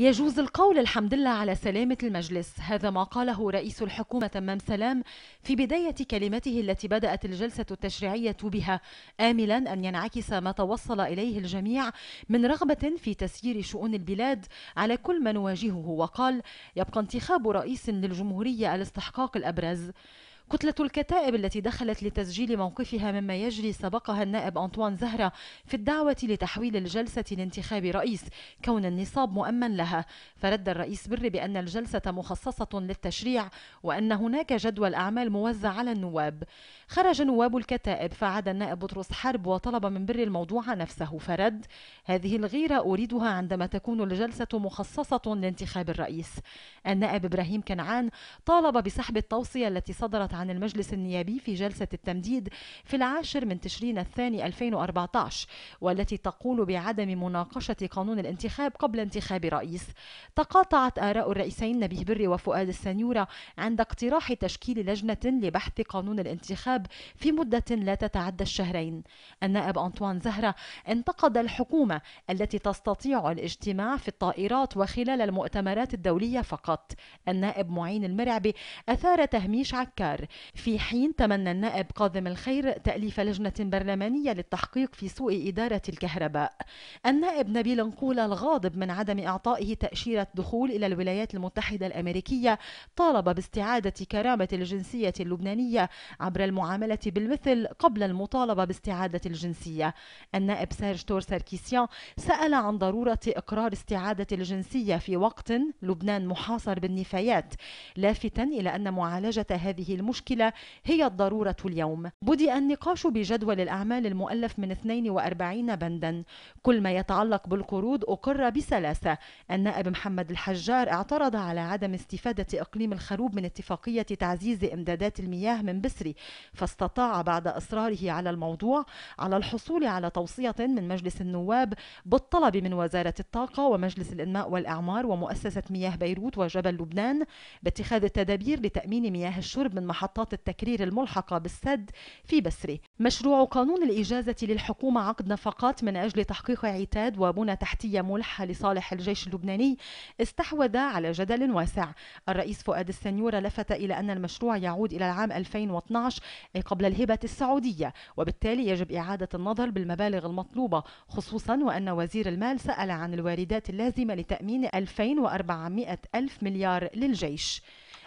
يجوز القول الحمد لله على سلامة المجلس هذا ما قاله رئيس الحكومة تمام سلام في بداية كلمته التي بدأت الجلسة التشريعية بها آملا أن ينعكس ما توصل إليه الجميع من رغبة في تسيير شؤون البلاد على كل ما نواجهه وقال يبقى انتخاب رئيس للجمهورية الاستحقاق الأبرز كتلة الكتائب التي دخلت لتسجيل موقفها مما يجري سبقها النائب أنطوان زهرة في الدعوة لتحويل الجلسة لانتخاب رئيس كون النصاب مؤمن لها فرد الرئيس بر بأن الجلسة مخصصة للتشريع وأن هناك جدول أعمال موزع على النواب خرج نواب الكتائب فعاد النائب بطرس حرب وطلب من بر الموضوع نفسه فرد هذه الغيرة أريدها عندما تكون الجلسة مخصصة لانتخاب الرئيس النائب إبراهيم كنعان طالب بسحب التوصية التي صدرت عن المجلس النيابي في جلسة التمديد في العاشر من تشرين الثاني 2014 والتي تقول بعدم مناقشة قانون الانتخاب قبل انتخاب رئيس تقاطعت آراء الرئيسين نبيه بري وفؤاد السنيورة عند اقتراح تشكيل لجنة لبحث قانون الانتخاب في مدة لا تتعدى الشهرين النائب أنطوان زهرة انتقد الحكومة التي تستطيع الاجتماع في الطائرات وخلال المؤتمرات الدولية فقط النائب معين المرعبي أثار تهميش عكار في حين تمنى النائب قاضم الخير تأليف لجنة برلمانية للتحقيق في سوء إدارة الكهرباء النائب نبيل نقول الغاضب من عدم إعطائه تأشيرة دخول إلى الولايات المتحدة الأمريكية طالب باستعادة كرامة الجنسية اللبنانية عبر المعاملة بالمثل قبل المطالبة باستعادة الجنسية النائب سيرج تور ساركيسيان سأل عن ضرورة إقرار استعادة الجنسية في وقت لبنان محاصر بالنفايات لافتا إلى أن معالجة هذه المشكلة المشكلة هي الضرورة اليوم بدأ النقاش بجدول الأعمال المؤلف من 42 بندا كل ما يتعلق بالقروض أقر بسلاسة النائب محمد الحجار اعترض على عدم استفادة إقليم الخروب من اتفاقية تعزيز إمدادات المياه من بسري فاستطاع بعد إصراره على الموضوع على الحصول على توصية من مجلس النواب بالطلب من وزارة الطاقة ومجلس الإنماء والإعمار ومؤسسة مياه بيروت وجبل لبنان باتخاذ التدابير لتأمين مياه الشرب من محافظة محطات التكرير الملحقة بالسد في بسري مشروع قانون الإجازة للحكومة عقد نفقات من أجل تحقيق عتاد وبنى تحتية ملحة لصالح الجيش اللبناني استحوذ على جدل واسع الرئيس فؤاد السنيورة لفت إلى أن المشروع يعود إلى العام 2012 أي قبل الهبة السعودية وبالتالي يجب إعادة النظر بالمبالغ المطلوبة خصوصا وأن وزير المال سأل عن الواردات اللازمة لتأمين 2400 ألف مليار للجيش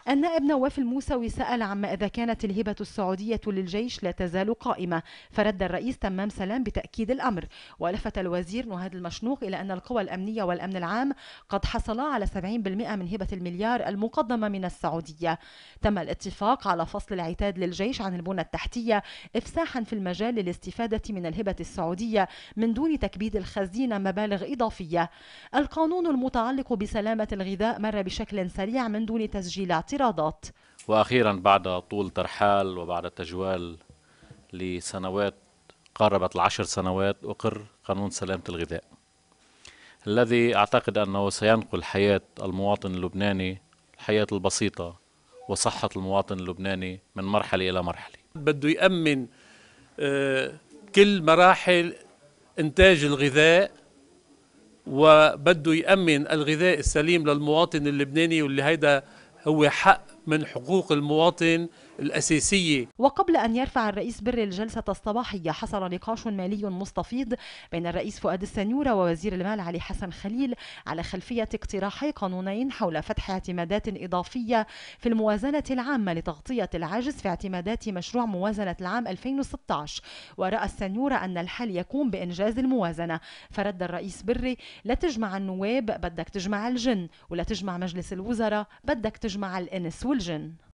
النائب نواف الموسوي سأل عما إذا كانت الهبة السعودية للجيش لا تزال قائمة فرد الرئيس تمام سلام بتأكيد الأمر ولفت الوزير نهاد المشنوق إلى أن القوى الأمنية والأمن العام قد حصلا على 70% من هبة المليار المقدمة من السعودية تم الاتفاق على فصل العتاد للجيش عن البنى التحتية إفساحا في المجال للاستفادة من الهبة السعودية من دون تكبيد الخزينة مبالغ إضافية القانون المتعلق بسلامة الغذاء مر بشكل سريع من دون تسجيلات الاعتراضات وأخيرا بعد طول ترحال وبعد تجوال لسنوات قاربت العشر سنوات أقر قانون سلامة الغذاء الذي أعتقد أنه سينقل حياة المواطن اللبناني الحياة البسيطة وصحة المواطن اللبناني من مرحلة إلى مرحلة بده يأمن آه، كل مراحل إنتاج الغذاء وبده يأمن الغذاء السليم للمواطن اللبناني واللي هيدا هو حق من حقوق المواطن الأساسية وقبل أن يرفع الرئيس بري الجلسة الصباحية حصل نقاش مالي مستفيض بين الرئيس فؤاد السنيورة ووزير المال علي حسن خليل على خلفية اقتراحي قانونين حول فتح اعتمادات إضافية في الموازنة العامة لتغطية العجز في اعتمادات مشروع موازنة العام 2016 ورأى السنيورة أن الحل يكون بإنجاز الموازنة فرد الرئيس بري لا تجمع النواب بدك تجمع الجن ولا تجمع مجلس الوزراء بدك تجمع الإنس الجن